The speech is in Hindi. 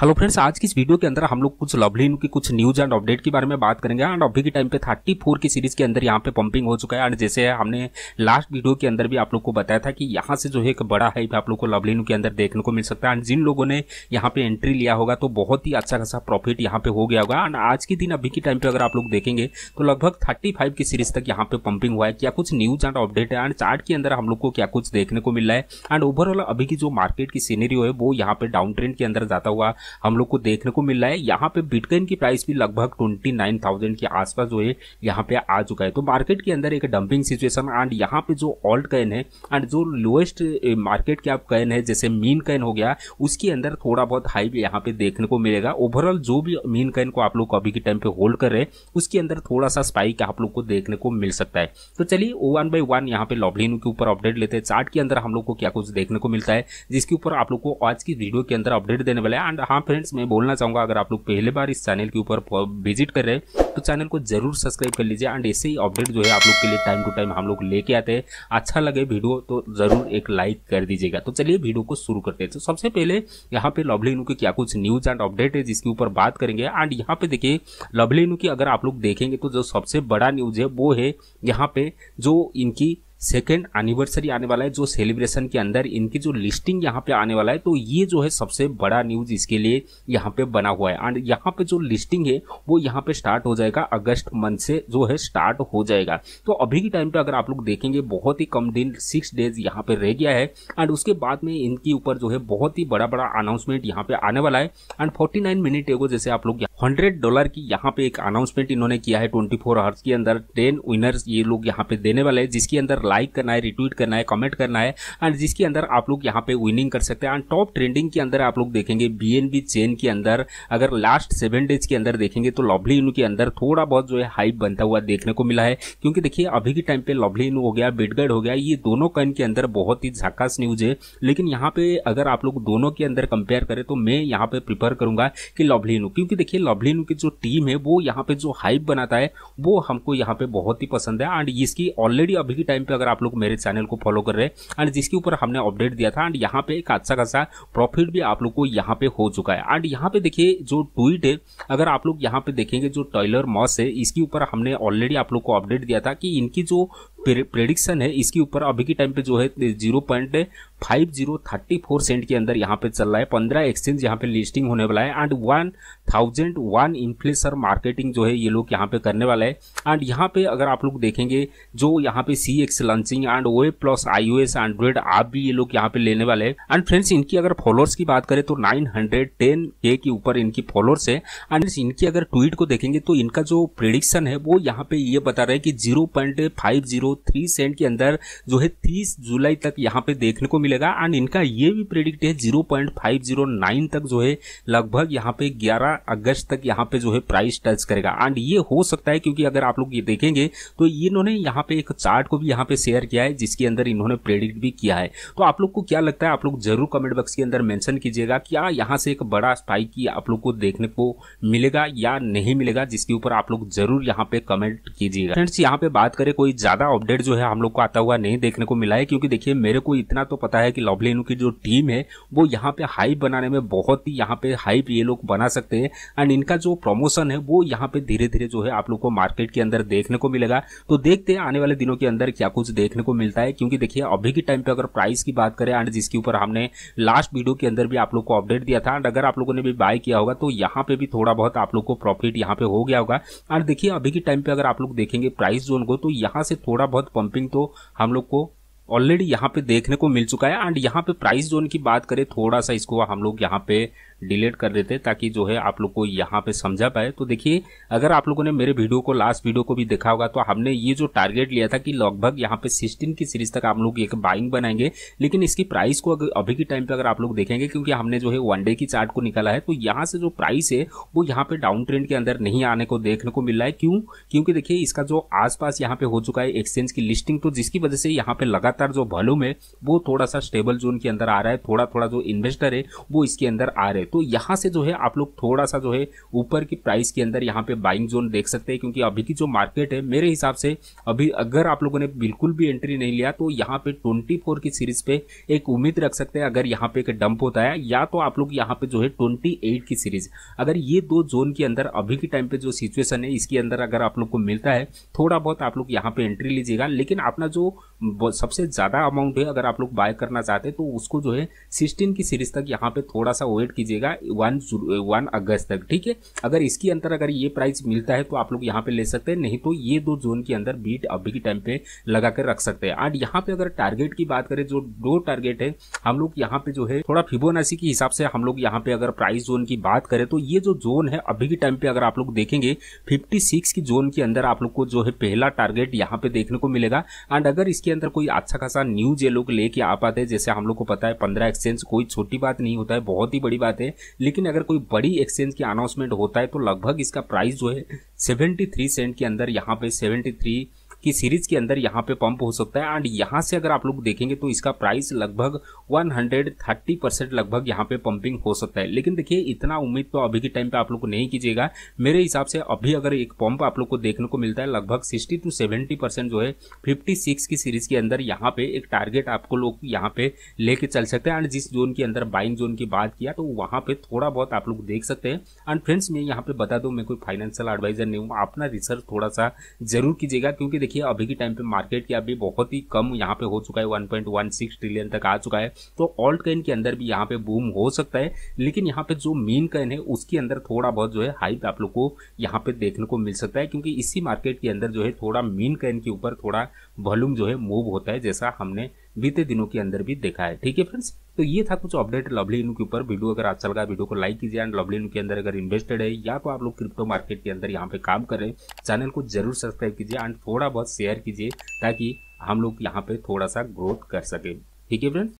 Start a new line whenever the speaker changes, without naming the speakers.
हेलो फ्रेंड्स आज की इस वीडियो के अंदर हम लोग कुछ लवली की कुछ न्यूज एंड अपडेट के बारे में बात करेंगे एंड अभी के टाइम पे 34 की सीरीज के अंदर यहाँ पे पंपिंग हो चुका है एंड जैसे हमने लास्ट वीडियो के अंदर भी आप लोग को बताया था कि यहाँ से जो है एक बड़ा हाइप आप लोग को लवली के अंदर देखने को मिल सकता है एंड जिन लोगों ने यहाँ पे एंट्री लिया होगा तो बहुत ही अच्छा खासा प्रॉफिट यहाँ पे हो गया होगा एंड आज के दिन अभी के टाइम पे अगर आप लोग देखेंगे तो लगभग थर्टी की सीरीज तक यहाँ पे पंपिंग हुआ है क्या कुछ न्यूज एंड अपडेट है एंड चार्ट के अंदर हम लोग को क्या कुछ देखने को मिल रहा है एंड ओवरऑल अभी की जो मार्केट की सीनरी है वो यहाँ पे डाउन ट्रेंड के अंदर जाता हुआ हम लोग को देखने को मिल रहा है यहाँ पे बिटकॉइन की प्राइस भी लगभग ट्वेंटी नाइन थाउजेंड के आसपास जो है यहाँ पे आ चुका है तो मार्केट के अंदर एक डंपिंग सिचुएशन एंड यहाँ पे जो ऑल्ट कैन है एंड जो लोएस्ट मार्केट के आप कैन है जैसे मीन कैन हो गया उसके अंदर थोड़ा बहुत हाई भी यहाँ पे देखने को मिलेगा ओवरऑल जो भी मीन कैन को आप लोग अभी के टाइम पे होल्ड कर रहे हैं उसके अंदर थोड़ा सा स्पाइक आप लोग को देखने को मिल सकता है तो चलिए ओ वन बाई वन यहाँ पे लॉबलिन के ऊपर अपडेट लेते हैं चार्ट के अंदर हम लोग को क्या कुछ देखने को मिलता है जिसके ऊपर आप लोग को आज की वीडियो के अंदर अपडेट देने वाला है एंड हाँ फ्रेंड्स मैं बोलना चाहूंगा अगर आप लोग पहले बार इस चैनल के ऊपर विजिट कर रहे हैं तो चैनल को जरूर सब्सक्राइब कर लीजिए एंड ऐसे ही अपडेट जो है आप लोग के लिए टाइम टू टाइम हम लोग लेके आते हैं अच्छा लगे वीडियो तो जरूर एक लाइक कर दीजिएगा तो चलिए वीडियो को शुरू करते हैं तो सबसे पहले यहाँ पे लवली इनू की क्या कुछ न्यूज एंड अपडेट है जिसके ऊपर बात करेंगे एंड यहाँ पे देखिए लवली इनू की अगर आप लोग देखेंगे तो जो सबसे बड़ा न्यूज है वो है यहाँ पे जो इनकी सेकेंड एनिवर्सरी आने वाला है जो सेलिब्रेशन के अंदर इनकी जो लिस्टिंग यहाँ पे आने वाला है तो ये जो है सबसे बड़ा न्यूज इसके लिए यहाँ पे बना हुआ है एंड यहाँ पे जो लिस्टिंग है वो यहाँ पे स्टार्ट हो जाएगा अगस्त मंथ से जो है स्टार्ट हो जाएगा तो अभी के टाइम पे अगर आप लोग देखेंगे बहुत ही कम दिन सिक्स डेज यहाँ पे रह गया है एंड उसके बाद में इनके ऊपर जो है बहुत ही बड़ा बड़ा अनाउंसमेंट यहाँ पे आने वाला है एंड फोर्टी नाइन मिनट एगो जैसे आप लोग हंड्रेड डॉलर की यहाँ पे एक अनाउंसमेंट इन्होंने किया है ट्वेंटी फोर आवर्स के अंदर टेन विनर्स ये लोग यहाँ पे देने वाले हैं जिसके अंदर लाइक करना है रिट्वीट करना है कमेंट करना है एंड जिसके अंदर आप लोग यहाँ पे विनिंग कर सकते हैं एंड टॉप ट्रेंडिंग के अंदर आप लोग देखेंगे बी चेन के अंदर अगर लास्ट सेवन डेज के अंदर देखेंगे तो लवली इनू के अंदर थोड़ा बहुत जो है हाइप बनता हुआ देखने को मिला है क्योंकि देखिए अभी के टाइम पे लवली इनू हो गया बिटगर्ड हो गया ये दोनों कॉइन के अंदर बहुत ही झाकास न्यूज है लेकिन यहाँ पे अगर आप लोग दोनों के अंदर कंपेयर करें तो मैं यहाँ पे प्रिफर करूंगा कि लवलीनू क्योंकि देखिए इनू की जो टीम है वो यहाँ पे जो हाइप बनाता है वो हमको यहाँ पे बहुत ही पसंद है एंड इसकी ऑलरेडी अभी के टाइम पे अगर आप लोग मेरे चैनल को फॉलो कर रहे हैं एंड जिसके ऊपर हमने अपडेट दिया था एंड यहाँ पे एक अच्छा खासा प्रॉफिट भी आप लोग को यहाँ पे हो चुका है एंड यहाँ पे देखिए जो ट्वीट है अगर आप लोग यहाँ पे देखेंगे जो टॉयलर मॉस है इसके ऊपर हमने ऑलरेडी आप लोग को अपडेट दिया था कि इनकी जो प्रेडिक्शन है इसके ऊपर अभी के टाइम पे जो है zero point five zero thirty four cent के अंदर यहाँ पे चल रहा है पंद्रह एक्सचेंज यहाँ पे लिस्टिंग होने वाला है and one thousand one influencer marketing जो है ये लोग यहाँ पे करने वाला है एंड यहाँ पे अगर आप लोग देखेंगे जो यहाँ पे C X launching and way plus I O S Android आप भी ये लोग यहाँ पे लेने वाले हैं एंड फ्रेंड्स इनकी अगर फॉलोअर्स की बात करें तो नाइन हंड्रेड टेन के के ऊपर इनकी फॉलोअर्स है एंड इनकी अगर ट्वीट को देखेंगे तो इनका जो प्रिडिक्शन है वो यहाँ पे ये बता रहे हैं कि zero point five zero three cent के अंदर जो है तीस जुलाई तक यहाँ पे देखने को मिलेगा एंड इनका ये भी प्रेडिक्ट है zero point five zero nine तक जो है लगभग यहाँ पे ग्यारह अगस्त तक यहाँ पे जो है प्राइस टच करेगा एंड ये हो सकता है क्योंकि अगर आप लोग ये देखेंगे तो इन्होंने यहाँ पे एक चार्ट को भी यहाँ पे शेयर किया है जिसके अंदर इन्होंने प्रेडिक्ट भी किया है तो आप लोग को क्या लगता है आप लोग जरूर कमेंट बॉक्स के अंदर मेंशन कीजिएगा क्या यहाँ से एक बड़ा स्पाइक की आप लोग को देखने को मिलेगा या नहीं मिलेगा जिसके ऊपर आप लोग जरूर यहाँ पे कमेंट कीजिएगा फ्रेंड्स यहाँ पे बात करें कोई ज्यादा अपडेट जो है हम लोग को आता हुआ नहीं देखने को मिला है क्योंकि देखिए मेरे को इतना तो पता है कि लवलिनो की जो टीम है वो यहाँ पे हाइप बनाने में बहुत ही यहाँ पे हाइप ये लोग बना सकते हैं एंड इनका जो प्रमोशन है वो यहाँ पे धीरे धीरे जो है आप लोग को मार्केट के अंदर देखने को मिलेगा तो देखते हैं आने वाले दिनों के अंदर क्या कुछ देखने को मिलता है क्योंकि देखिए अभी के टाइम पे अगर प्राइस की बात करें एंड जिसके ऊपर हमने लास्ट वीडियो के अंदर भी आप लोग को अपडेट दिया था एंड अगर आप लोगों ने भी बाय किया होगा तो यहाँ पे भी थोड़ा बहुत आप लोग को प्रॉफिट यहाँ पे हो गया होगा एंड देखिए अभी के टाइम पे अगर आप लोग देखेंगे प्राइस जोन को तो यहाँ से थोड़ा बहुत पंपिंग तो हम लोग को ऑलरेडी यहाँ पे देखने को मिल चुका है एंड यहाँ पे प्राइस जोन की बात करें थोड़ा सा इसको हम लोग यहाँ पे डिलीट कर देते ताकि जो है आप लोग को यहाँ पे समझा पाए तो देखिए अगर आप लोगों ने मेरे वीडियो को लास्ट वीडियो को भी देखा होगा तो हमने ये जो टारगेट लिया था कि लगभग यहाँ पे सिक्सटीन की सीरीज तक आप लोग एक बाइंग बनाएंगे लेकिन इसकी प्राइस को अगर अभी के टाइम पे अगर आप लोग देखेंगे क्योंकि हमने जो है वन डे की चार्ट को निकाला है तो यहाँ से जो प्राइस है वो यहाँ पे डाउन ट्रेंड के अंदर नहीं आने को देखने को मिल रहा है क्यों क्योंकि देखिए इसका जो आसपास यहाँ पे हो चुका है एक्सचेंज की लिस्टिंग तो जिसकी वजह से यहाँ पे लगातार जो वॉल्यूम है वो थोड़ा सा स्टेबल जोन के अंदर आ रहा है थोड़ा थोड़ा जो इन्वेस्टर है वो इसके अंदर आ रहे तो यहाँ से जो है आप लोग थोड़ा सा जो है ऊपर की प्राइस के अंदर यहाँ पे बाइंग जोन देख सकते हैं क्योंकि अभी की जो मार्केट है मेरे हिसाब से अभी अगर आप लोगों ने बिल्कुल भी एंट्री नहीं लिया तो यहाँ पे ट्वेंटी की सीरीज पे एक उम्मीद रख सकते हैं अगर यहाँ पे एक डंप होता है या तो आप लोग यहाँ पे जो है ट्वेंटी की सीरीज अगर ये दो जोन के अंदर अभी के टाइम पे जो सिचुएशन है इसके अंदर अगर आप लोग को मिलता है थोड़ा बहुत आप लोग यहाँ पे एंट्री लीजिएगा लेकिन अपना जो सबसे ज़्यादा अमाउंट है अगर आप लोग बाय करना चाहते हैं तो उसको जो है सिक्सटीन की सीरीज तक यहाँ पे थोड़ा सा वेट कीजिए लीजिएगा वन वन अगस्त तक ठीक है अगर इसके अंदर अगर ये प्राइस मिलता है तो आप लोग यहाँ पे ले सकते हैं नहीं तो ये दो जोन के अंदर बीट अभी के टाइम पे लगा कर रख सकते हैं एंड यहाँ पे अगर टारगेट की बात करें जो दो टारगेट है हम लोग यहाँ पे जो है थोड़ा फिबोनासी के हिसाब से हम लोग यहाँ पे अगर प्राइस जोन की बात करें तो ये जो जोन है अभी के टाइम पे अगर आप लोग देखेंगे 56 की जोन के अंदर आप लोग को जो है पहला टारगेट यहाँ पे देखने को मिलेगा एंड अगर इसके अंदर कोई अच्छा खासा न्यूज ये लोग लेके आ पाते हैं जैसे हम लोग को पता है पंद्रह एक्सचेंज कोई छोटी बात नहीं होता है बहुत ही बड़ी बात है हैं लेकिन अगर कोई बड़ी एक्सचेंज की अनाउंसमेंट होता है तो लगभग इसका प्राइस जो है सेवेंटी थ्री सेंट के अंदर यहाँ पे सेवेंटी थ्री कि सीरीज के अंदर यहाँ पे पंप हो सकता है एंड यहाँ से अगर आप लोग देखेंगे तो इसका प्राइस लगभग 130 परसेंट लगभग यहाँ पे पंपिंग हो सकता है लेकिन देखिए इतना उम्मीद तो अभी के टाइम पे आप लोग को नहीं कीजिएगा मेरे हिसाब से अभी अगर एक पंप आप लोग को देखने को मिलता है लगभग सिक्सटी टू सेवेंटी जो है फिफ्टी की सीरीज के अंदर यहाँ पे एक टारगेट आपको लोग यहाँ पे लेके चल सकते हैं एंड जिस जोन के अंदर बाइंग जोन की बात किया तो वहाँ पे थोड़ा बहुत आप लोग देख सकते हैं एंड फ्रेंड्स मैं यहाँ पे बता दू मैं कोई फाइनेंशियल एडवाइजर नहीं हूँ अपना रिसर्च थोड़ा सा जरूर कीजिएगा क्योंकि देखिए देखिए अभी के टाइम पे मार्केट क्या अभी बहुत ही कम यहाँ पे हो चुका है 1.16 ट्रिलियन तक आ चुका है तो ऑल्ट कैन के अंदर भी यहाँ पे बूम हो सकता है लेकिन यहाँ पे जो मेन कैन है उसके अंदर थोड़ा बहुत जो है हाइप आप लोग को यहाँ पे देखने को मिल सकता है क्योंकि इसी मार्केट के अंदर जो है थोड़ा मेन कैन के ऊपर थोड़ा वॉल्यूम जो है मूव होता है जैसा हमने बीते दिनों के अंदर भी देखा है ठीक है फ्रेंड्स तो ये था कुछ अपडेट लवली इनू के ऊपर वीडियो अगर अच्छा लगा वीडियो को लाइक कीजिए एंड लवली इनू के अंदर अगर इन्वेस्टेड है या तो आप लोग क्रिप्टो मार्केट के अंदर यहाँ पे काम करें चैनल को जरूर सब्सक्राइब कीजिए एंड थोड़ा बहुत शेयर कीजिए ताकि हम लोग यहाँ पे थोड़ा सा ग्रोथ कर सके ठीक है फ्रेंड